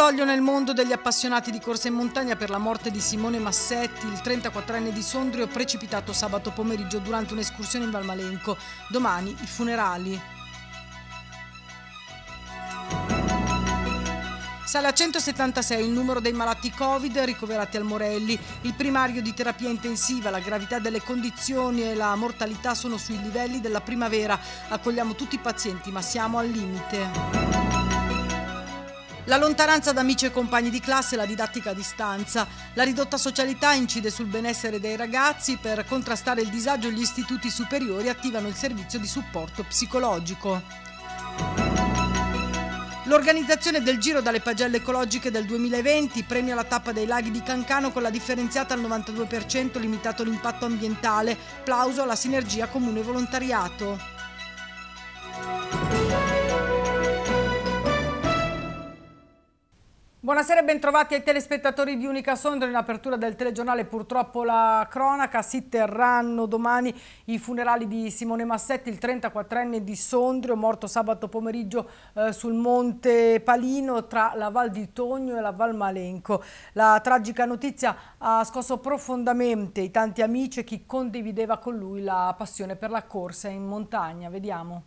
Cordoglio nel mondo degli appassionati di corsa in montagna per la morte di Simone Massetti, il 34enne di Sondrio, precipitato sabato pomeriggio durante un'escursione in Valmalenco. Domani i funerali. Sale a 176 il numero dei malati Covid ricoverati al Morelli. Il primario di terapia intensiva, la gravità delle condizioni e la mortalità sono sui livelli della primavera. Accogliamo tutti i pazienti, ma siamo al limite. La lontananza da amici e compagni di classe, la didattica a distanza. La ridotta socialità incide sul benessere dei ragazzi. Per contrastare il disagio gli istituti superiori attivano il servizio di supporto psicologico. L'organizzazione del Giro dalle pagelle ecologiche del 2020 premia la tappa dei laghi di Cancano con la differenziata al 92% limitato l'impatto ambientale. Plauso alla sinergia comune volontariato. Buonasera e bentrovati ai telespettatori di Unica Sondrio. In apertura del telegiornale purtroppo la cronaca. Si terranno domani i funerali di Simone Massetti, il 34enne di Sondrio, morto sabato pomeriggio eh, sul Monte Palino tra la Val di Togno e la Val Malenco. La tragica notizia ha scosso profondamente i tanti amici e chi condivideva con lui la passione per la corsa in montagna. Vediamo.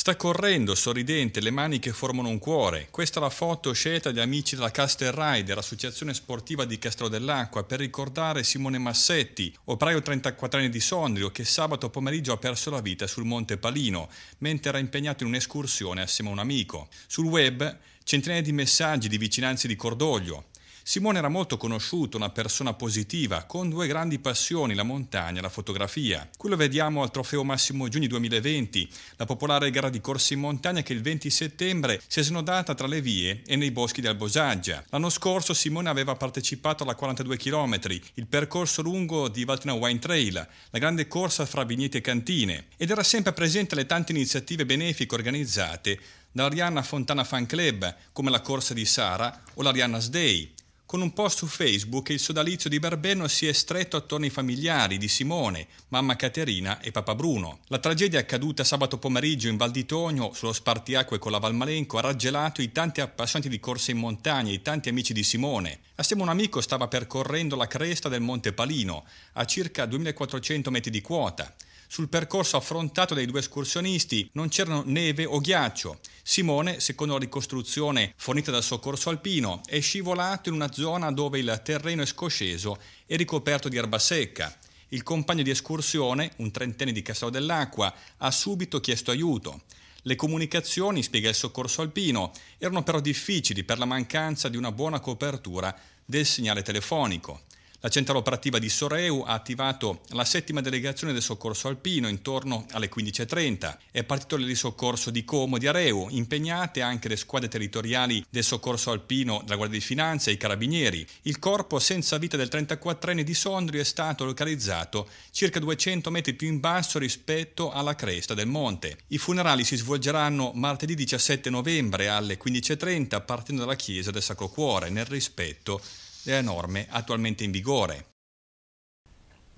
Sta correndo, sorridente, le mani che formano un cuore. Questa è la foto scelta di amici della Rider, associazione Sportiva di Castro dell'Acqua, per ricordare Simone Massetti, operaio 34 anni di Sondrio, che sabato pomeriggio ha perso la vita sul Monte Palino, mentre era impegnato in un'escursione assieme a un amico. Sul web centinaia di messaggi di vicinanze di cordoglio. Simone era molto conosciuto, una persona positiva, con due grandi passioni, la montagna e la fotografia. Qui lo vediamo al trofeo Massimo Giugni 2020, la popolare gara di corsi in montagna che il 20 settembre si è snodata tra le vie e nei boschi di Albosaggia. L'anno scorso Simone aveva partecipato alla 42 km, il percorso lungo di Valtina Wine Trail, la grande corsa fra vigneti e cantine, ed era sempre presente alle tante iniziative benefiche organizzate dall'Arianna Fontana Fan Club, come la corsa di Sara o l'Arianna's Day. Con un post su Facebook il sodalizio di Barbeno si è stretto attorno ai familiari di Simone, mamma Caterina e papà Bruno. La tragedia accaduta sabato pomeriggio in Val di Togno, sullo spartiacque con la Valmalenco, ha raggelato i tanti appassionati di corse in montagna, e i tanti amici di Simone. Assieme a un amico stava percorrendo la cresta del Monte Palino, a circa 2400 metri di quota. Sul percorso affrontato dai due escursionisti non c'erano neve o ghiaccio. Simone, secondo la ricostruzione fornita dal soccorso alpino, è scivolato in una zona dove il terreno è scosceso e ricoperto di erba secca. Il compagno di escursione, un trentenne di Castello dell'Acqua, ha subito chiesto aiuto. Le comunicazioni, spiega il soccorso alpino, erano però difficili per la mancanza di una buona copertura del segnale telefonico. La centrale operativa di Soreu ha attivato la settima delegazione del soccorso alpino intorno alle 15.30. È partito il soccorso di Como di Areu, impegnate anche le squadre territoriali del soccorso alpino della Guardia di Finanza e i Carabinieri. Il corpo senza vita del 34enne di Sondrio è stato localizzato circa 200 metri più in basso rispetto alla cresta del monte. I funerali si svolgeranno martedì 17 novembre alle 15.30 partendo dalla chiesa del Sacro Cuore nel rispetto delle norme attualmente in vigore.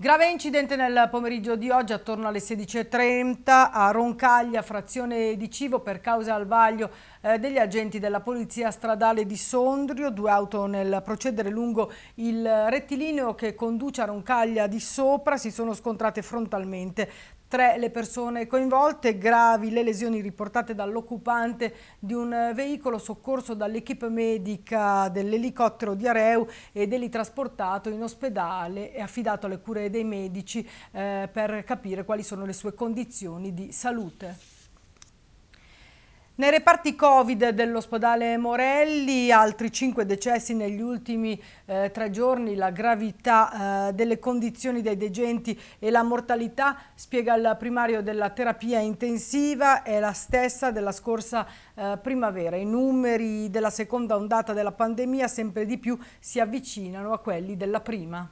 Grave incidente nel pomeriggio di oggi attorno alle 16.30 a Roncaglia, frazione di Civo, per causa al vaglio eh, degli agenti della Polizia Stradale di Sondrio, due auto nel procedere lungo il rettilineo che conduce a Roncaglia di sopra si sono scontrate frontalmente tre le persone coinvolte, gravi le lesioni riportate dall'occupante di un eh, veicolo soccorso dall'equipe medica dell'elicottero di Areu ed elitrasportato in ospedale e affidato alle cure dei medici eh, per capire quali sono le sue condizioni di salute. Nei reparti Covid dell'ospedale Morelli, altri 5 decessi negli ultimi eh, tre giorni, la gravità eh, delle condizioni dei degenti e la mortalità, spiega il primario della terapia intensiva, è la stessa della scorsa eh, primavera. I numeri della seconda ondata della pandemia sempre di più si avvicinano a quelli della prima.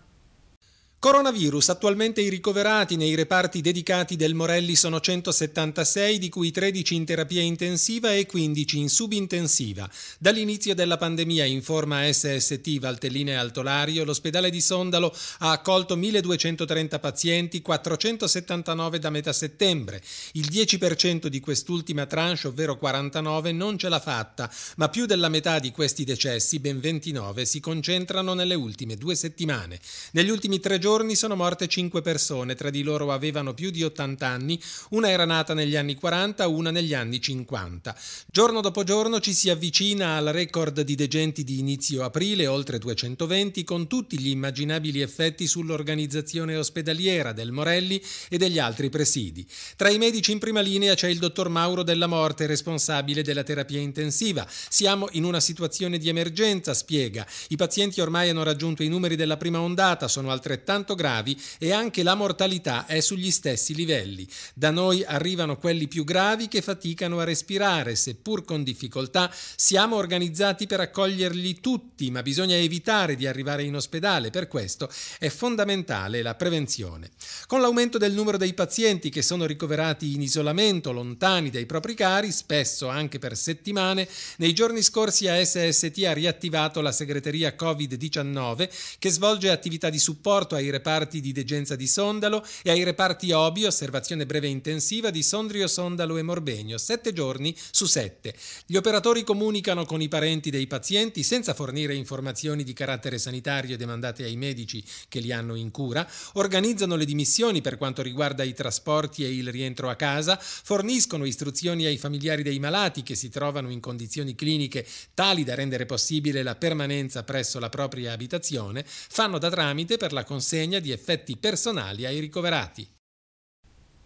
Coronavirus. Attualmente i ricoverati nei reparti dedicati del Morelli sono 176, di cui 13 in terapia intensiva e 15 in subintensiva. Dall'inizio della pandemia in forma SST e Altolario, l'ospedale di Sondalo ha accolto 1230 pazienti, 479 da metà settembre. Il 10% di quest'ultima tranche, ovvero 49, non ce l'ha fatta, ma più della metà di questi decessi, ben 29, si concentrano nelle ultime due settimane. Negli ultimi tre giorni giorni sono morte 5 persone, tra di loro avevano più di 80 anni, una era nata negli anni 40, una negli anni 50. Giorno dopo giorno ci si avvicina al record di degenti di inizio aprile, oltre 220, con tutti gli immaginabili effetti sull'organizzazione ospedaliera del Morelli e degli altri presidi. Tra i medici in prima linea c'è il dottor Mauro Della Morte, responsabile della terapia intensiva. Siamo in una situazione di emergenza, spiega. I pazienti ormai hanno raggiunto i numeri della prima ondata, sono altrettanto altrettanto gravi e anche la mortalità è sugli stessi livelli. Da noi arrivano quelli più gravi che faticano a respirare, seppur con difficoltà siamo organizzati per accoglierli tutti, ma bisogna evitare di arrivare in ospedale, per questo è fondamentale la prevenzione. Con l'aumento del numero dei pazienti che sono ricoverati in isolamento, lontani dai propri cari, spesso anche per settimane, nei giorni scorsi ASST ha riattivato la segreteria Covid-19 che svolge attività di supporto ai ai reparti di degenza di Sondalo e ai reparti OBI, osservazione breve e intensiva, di Sondrio, Sondalo e Morbegno, sette giorni su sette. Gli operatori comunicano con i parenti dei pazienti senza fornire informazioni di carattere sanitario demandate ai medici che li hanno in cura, organizzano le dimissioni per quanto riguarda i trasporti e il rientro a casa, forniscono istruzioni ai familiari dei malati che si trovano in condizioni cliniche tali da rendere possibile la permanenza presso la propria abitazione, fanno da tramite per la consegna consegna di effetti personali ai ricoverati.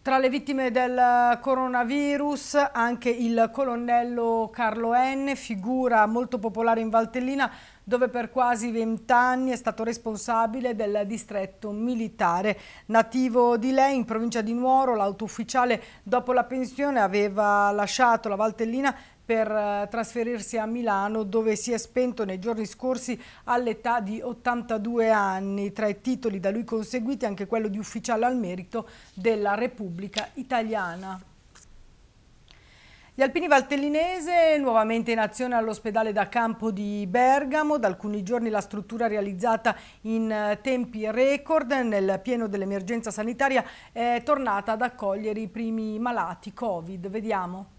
Tra le vittime del coronavirus anche il colonnello Carlo N, figura molto popolare in Valtellina, dove per quasi vent'anni è stato responsabile del distretto militare. Nativo di lei, in provincia di Nuoro, l'auto ufficiale dopo la pensione aveva lasciato la Valtellina per eh, trasferirsi a Milano dove si è spento nei giorni scorsi all'età di 82 anni. Tra i titoli da lui conseguiti anche quello di ufficiale al merito della Repubblica Italiana. Gli alpini valtellinese nuovamente in azione all'ospedale da campo di Bergamo, da alcuni giorni la struttura realizzata in eh, tempi record nel pieno dell'emergenza sanitaria è tornata ad accogliere i primi malati Covid. Vediamo.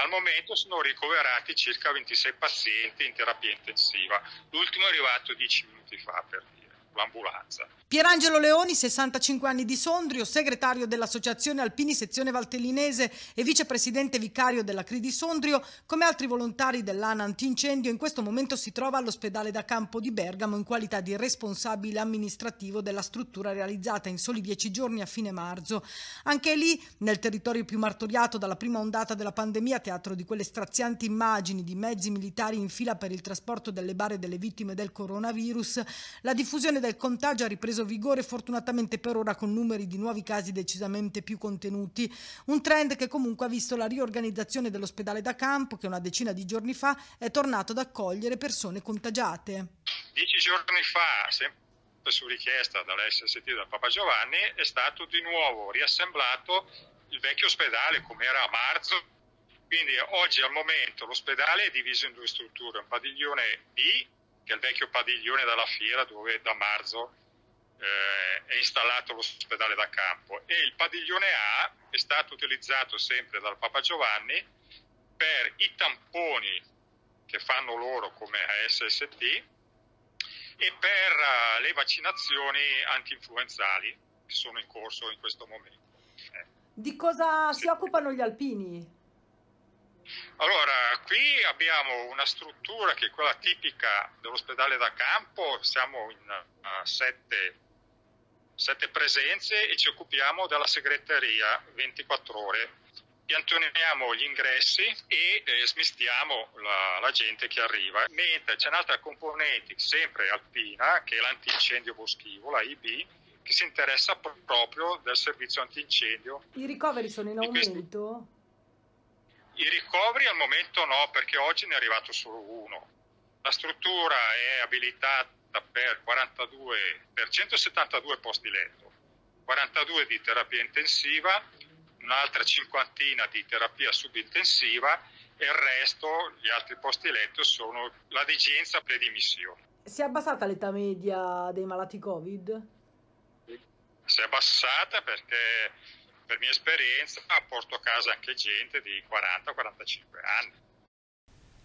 Al momento sono ricoverati circa 26 pazienti in terapia intensiva, l'ultimo è arrivato 10 minuti fa per dire l'ambulanza. Pierangelo Leoni, 65 anni di Sondrio, segretario dell'Associazione Alpini Sezione Valtellinese e vicepresidente vicario della CRI di Sondrio, come altri volontari dell'ANA antincendio, in questo momento si trova all'ospedale da campo di Bergamo in qualità di responsabile amministrativo della struttura realizzata in soli dieci giorni a fine marzo. Anche lì, nel territorio più martoriato dalla prima ondata della pandemia, teatro di quelle strazianti immagini di mezzi militari in fila per il trasporto delle bare delle vittime del coronavirus, la diffusione dai il contagio ha ripreso vigore fortunatamente per ora con numeri di nuovi casi decisamente più contenuti, un trend che comunque ha visto la riorganizzazione dell'ospedale da campo che una decina di giorni fa è tornato ad accogliere persone contagiate. Dieci giorni fa, sempre su richiesta dall'SST e dal Papa Giovanni, è stato di nuovo riassemblato il vecchio ospedale come era a marzo. Quindi oggi al momento l'ospedale è diviso in due strutture, un padiglione B che è il vecchio padiglione della fiera dove da marzo eh, è installato l'ospedale da campo e il padiglione A è stato utilizzato sempre dal Papa Giovanni per i tamponi che fanno loro come ASST e per uh, le vaccinazioni antinfluenzali che sono in corso in questo momento. Eh. Di cosa sì. si occupano gli alpini? Allora, qui abbiamo una struttura che è quella tipica dell'ospedale da campo, siamo in uh, sette, sette presenze e ci occupiamo della segreteria 24 ore piantoniamo gli ingressi e eh, smistiamo la, la, gente che arriva. Mentre c'è un'altra componente, sempre alpina, che è l'antincendio boschivo, la IB, che si interessa proprio del servizio antincendio. I ricoveri sono in aumento? I ricoveri al momento no, perché oggi ne è arrivato solo uno. La struttura è abilitata per, 42, per 172 posti letto, 42 di terapia intensiva, un'altra cinquantina di terapia subintensiva e il resto, gli altri posti letto, sono la degenza predimissione. Si è abbassata l'età media dei malati Covid? Si è abbassata perché per mia esperienza porto a casa anche gente di 40-45 anni.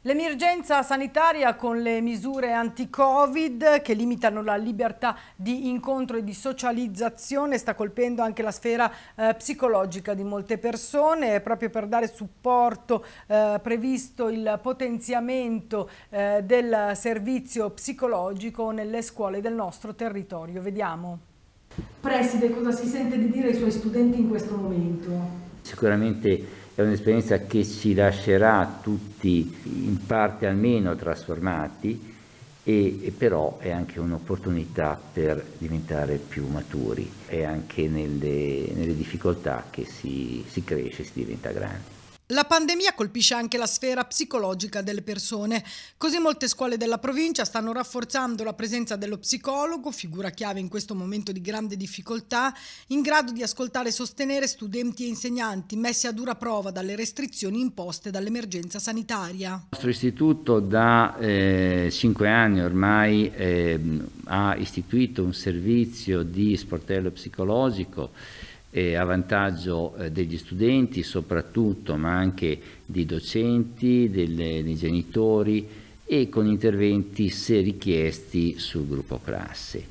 L'emergenza sanitaria con le misure anti-Covid che limitano la libertà di incontro e di socializzazione sta colpendo anche la sfera eh, psicologica di molte persone. Proprio per dare supporto eh, previsto il potenziamento eh, del servizio psicologico nelle scuole del nostro territorio. Vediamo. Preside, cosa si sente di dire ai suoi studenti in questo momento? Sicuramente è un'esperienza che ci lascerà tutti in parte almeno trasformati e, e però è anche un'opportunità per diventare più maturi e anche nelle, nelle difficoltà che si, si cresce, si diventa grandi. La pandemia colpisce anche la sfera psicologica delle persone, così molte scuole della provincia stanno rafforzando la presenza dello psicologo, figura chiave in questo momento di grande difficoltà, in grado di ascoltare e sostenere studenti e insegnanti messi a dura prova dalle restrizioni imposte dall'emergenza sanitaria. Il nostro istituto da eh, cinque anni ormai eh, ha istituito un servizio di sportello psicologico eh, a vantaggio eh, degli studenti soprattutto, ma anche dei docenti, delle, dei genitori e con interventi se richiesti sul gruppo classe.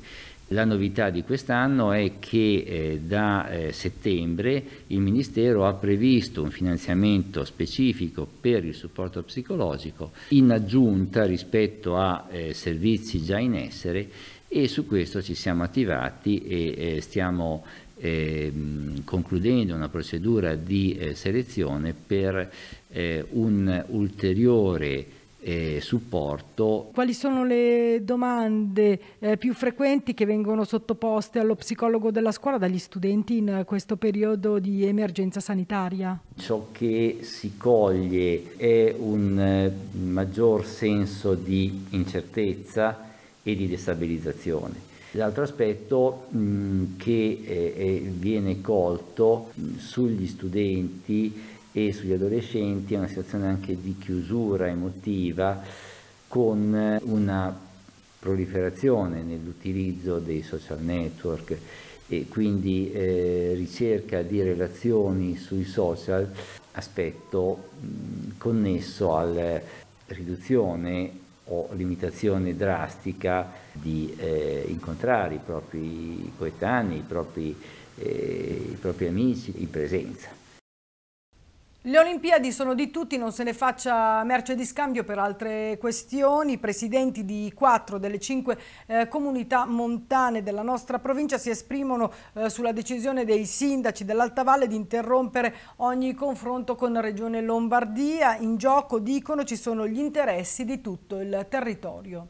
La novità di quest'anno è che eh, da eh, settembre il Ministero ha previsto un finanziamento specifico per il supporto psicologico in aggiunta rispetto a eh, servizi già in essere e su questo ci siamo attivati e eh, stiamo eh, concludendo una procedura di eh, selezione per eh, un ulteriore eh, supporto. Quali sono le domande eh, più frequenti che vengono sottoposte allo psicologo della scuola dagli studenti in questo periodo di emergenza sanitaria? Ciò che si coglie è un eh, maggior senso di incertezza e di destabilizzazione L'altro aspetto mh, mm, che eh, viene colto mh, mm, sugli studenti e sugli adolescenti è una situazione anche di chiusura emotiva con una proliferazione nell'utilizzo dei social network e quindi eh, ricerca di relazioni sui social, aspetto mh, mm, connesso alla riduzione o limitazione drastica di eh, incontrare i propri coetanei, i propri, eh, i propri amici in presenza. Le Olimpiadi sono di tutti, non se ne faccia merce di scambio per altre questioni. I presidenti di quattro delle cinque eh, comunità montane della nostra provincia si esprimono eh, sulla decisione dei sindaci dell'Alta Valle di interrompere ogni confronto con Regione Lombardia. In gioco, dicono, ci sono gli interessi di tutto il territorio.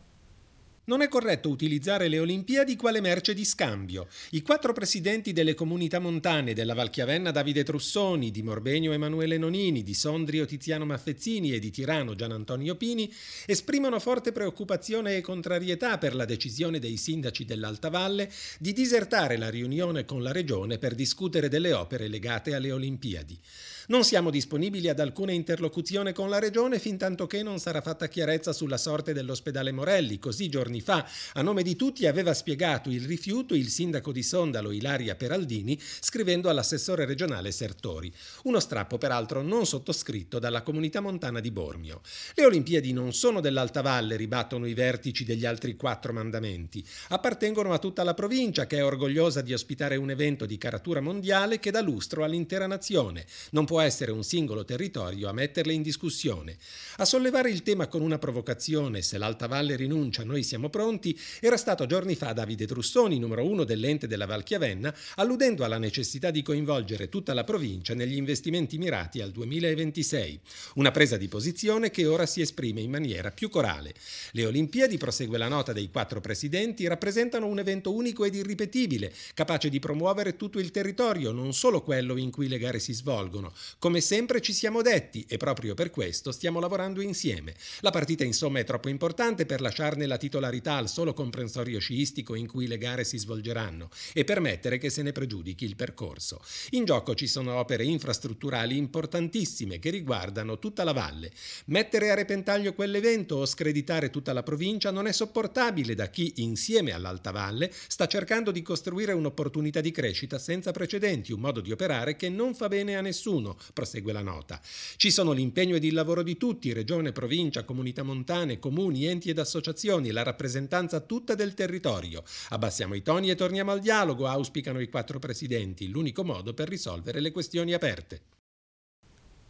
Non è corretto utilizzare le Olimpiadi quale merce di scambio. I quattro presidenti delle comunità montane della Valchiavenna Davide Trussoni, di Morbegno Emanuele Nonini, di Sondrio Tiziano Maffezzini e di Tirano Gian Antonio Pini esprimono forte preoccupazione e contrarietà per la decisione dei sindaci dell'Alta Valle di disertare la riunione con la regione per discutere delle opere legate alle Olimpiadi. Non siamo disponibili ad alcuna interlocuzione con la Regione fin tanto che non sarà fatta chiarezza sulla sorte dell'ospedale Morelli. Così giorni fa, a nome di tutti, aveva spiegato il rifiuto il sindaco di Sondalo Ilaria Peraldini scrivendo all'assessore regionale Sertori. Uno strappo peraltro non sottoscritto dalla comunità montana di Bormio. Le Olimpiadi non sono dell'Alta Valle, ribattono i vertici degli altri quattro mandamenti. Appartengono a tutta la provincia che è orgogliosa di ospitare un evento di caratura mondiale che dà lustro all'intera nazione. Non può può essere un singolo territorio a metterle in discussione. A sollevare il tema con una provocazione, se l'Alta Valle rinuncia noi siamo pronti, era stato giorni fa Davide Trussoni, numero uno dell'ente della Val Chiavenna, alludendo alla necessità di coinvolgere tutta la provincia negli investimenti mirati al 2026. Una presa di posizione che ora si esprime in maniera più corale. Le Olimpiadi, prosegue la nota dei quattro presidenti, rappresentano un evento unico ed irripetibile, capace di promuovere tutto il territorio, non solo quello in cui le gare si svolgono, come sempre ci siamo detti e proprio per questo stiamo lavorando insieme. La partita insomma è troppo importante per lasciarne la titolarità al solo comprensorio sciistico in cui le gare si svolgeranno e permettere che se ne pregiudichi il percorso. In gioco ci sono opere infrastrutturali importantissime che riguardano tutta la valle. Mettere a repentaglio quell'evento o screditare tutta la provincia non è sopportabile da chi insieme all'Alta Valle sta cercando di costruire un'opportunità di crescita senza precedenti, un modo di operare che non fa bene a nessuno prosegue la nota. Ci sono l'impegno ed il lavoro di tutti, regione, provincia, comunità montane, comuni, enti ed associazioni, la rappresentanza tutta del territorio. Abbassiamo i toni e torniamo al dialogo, auspicano i quattro presidenti, l'unico modo per risolvere le questioni aperte.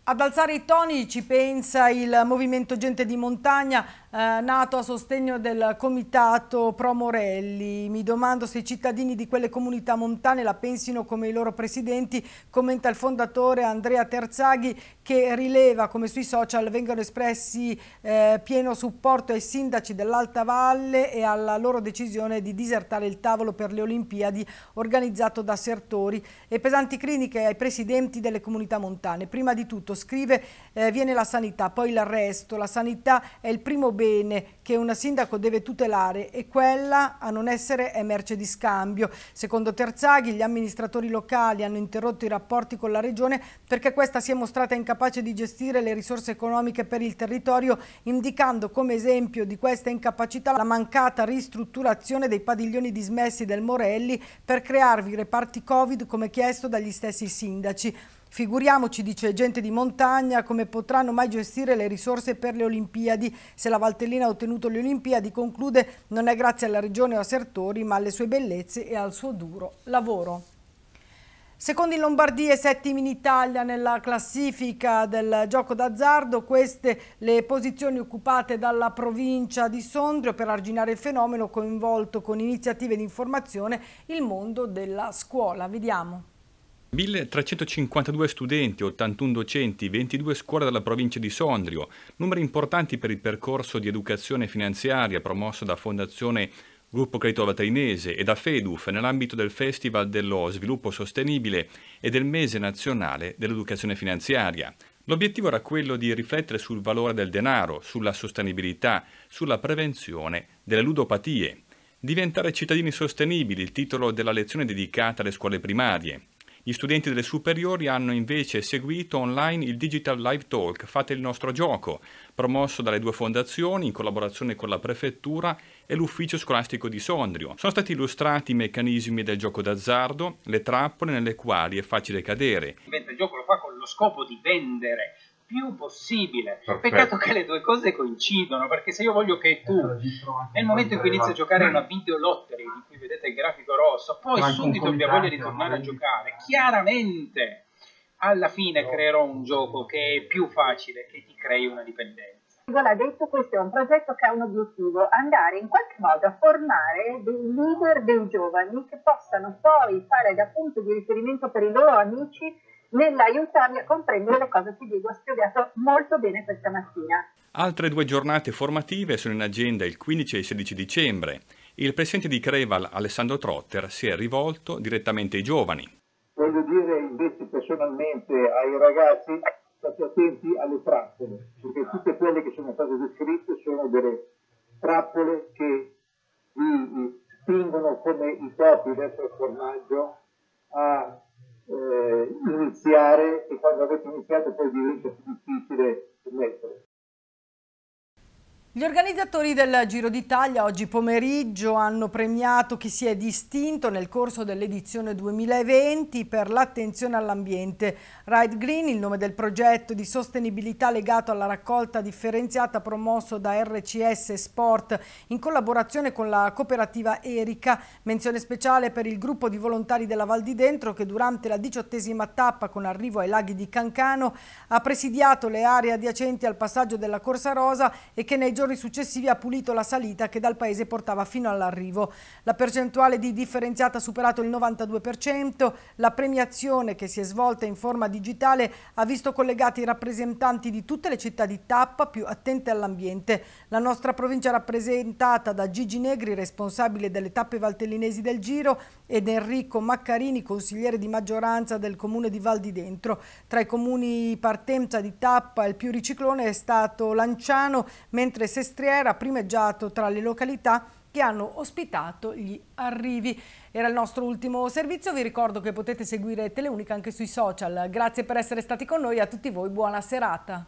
Ad alzare i toni ci pensa il Movimento Gente di Montagna eh, nato a sostegno del comitato Pro Morelli. Mi domando se i cittadini di quelle comunità montane la pensino come i loro presidenti, commenta il fondatore Andrea Terzaghi che rileva come sui social vengano espressi eh, pieno supporto ai sindaci dell'Alta Valle e alla loro decisione di disertare il tavolo per le Olimpiadi organizzato da Sertori e pesanti critiche ai presidenti delle comunità montane. Prima di tutto, scrive, eh, viene la sanità, poi l'arresto. La sanità è il primo bene bene che una sindaco deve tutelare è quella a non essere è merce di scambio. Secondo Terzaghi gli amministratori locali hanno interrotto i rapporti con la regione perché questa si è mostrata incapace di gestire le risorse economiche per il territorio indicando come esempio di questa incapacità la mancata ristrutturazione dei padiglioni dismessi del Morelli per crearvi reparti Covid come chiesto dagli stessi sindaci. Figuriamoci, dice gente di montagna, come potranno mai gestire le risorse per le Olimpiadi. Se la Valtellina ha ottenuto le Olimpiadi, conclude, non è grazie alla regione o a Sertori, ma alle sue bellezze e al suo duro lavoro. Secondo in Lombardia e settimi in Italia nella classifica del gioco d'azzardo, queste le posizioni occupate dalla provincia di Sondrio per arginare il fenomeno coinvolto con iniziative di informazione il mondo della scuola. Vediamo. 1352 studenti, 81 docenti, 22 scuole della provincia di Sondrio, numeri importanti per il percorso di educazione finanziaria promosso da Fondazione Gruppo Credito Valtrinese e da FEDUF nell'ambito del Festival dello Sviluppo Sostenibile e del Mese Nazionale dell'Educazione Finanziaria. L'obiettivo era quello di riflettere sul valore del denaro, sulla sostenibilità, sulla prevenzione delle ludopatie. Diventare cittadini sostenibili, il titolo della lezione dedicata alle scuole primarie. Gli studenti delle superiori hanno invece seguito online il Digital Live Talk, fate il nostro gioco, promosso dalle due fondazioni in collaborazione con la prefettura e l'ufficio scolastico di Sondrio. Sono stati illustrati i meccanismi del gioco d'azzardo, le trappole nelle quali è facile cadere. Mentre il gioco lo fa con lo scopo di vendere più possibile. Perfetto. Peccato che le due cose coincidono, perché se io voglio che tu, nel momento in cui inizi a giocare una video lottery, di cui vedete il grafico rosso, poi subito abbia voglia di tornare a giocare, chiaramente alla fine creerò un gioco che è più facile che ti crei una dipendenza. detto questo è un progetto che ha un obiettivo, andare in qualche modo a formare dei leader dei giovani che possano poi fare da punto di riferimento per i loro amici nell'aiutarmi a comprendere le cose che Diego ha studiato molto bene questa mattina. Altre due giornate formative sono in agenda il 15 e il 16 dicembre. Il presidente di Creval, Alessandro Trotter, si è rivolto direttamente ai giovani. Voglio dire invece personalmente ai ragazzi state attenti alle trappole, perché tutte quelle che sono state descritte sono delle trappole che vi spingono come i topi verso il formaggio a eh, iniziare e quando avete iniziato poi diventa più difficile smettere. Gli organizzatori del Giro d'Italia oggi pomeriggio hanno premiato chi si è distinto nel corso dell'edizione 2020 per l'attenzione all'ambiente. Ride Green, il nome del progetto di sostenibilità legato alla raccolta differenziata promosso da RCS Sport in collaborazione con la cooperativa Erika. Menzione speciale per il gruppo di volontari della Val di Dentro che durante la diciottesima tappa con arrivo ai laghi di Cancano ha presidiato le aree adiacenti al passaggio della Corsa Rosa e che nei giorni giorni successivi ha pulito la salita che dal paese portava fino all'arrivo. La percentuale di differenziata ha superato il 92%, la premiazione che si è svolta in forma digitale ha visto collegati i rappresentanti di tutte le città di tappa più attente all'ambiente. La nostra provincia rappresentata da Gigi Negri, responsabile delle tappe valtellinesi del Giro, ed Enrico Maccarini, consigliere di maggioranza del comune di Val di Dentro. Tra i comuni partenza di tappa il più riciclone è stato Lanciano, mentre Sestriera, primeggiato tra le località che hanno ospitato gli arrivi. Era il nostro ultimo servizio, vi ricordo che potete seguire Teleunica anche sui social. Grazie per essere stati con noi, a tutti voi buona serata.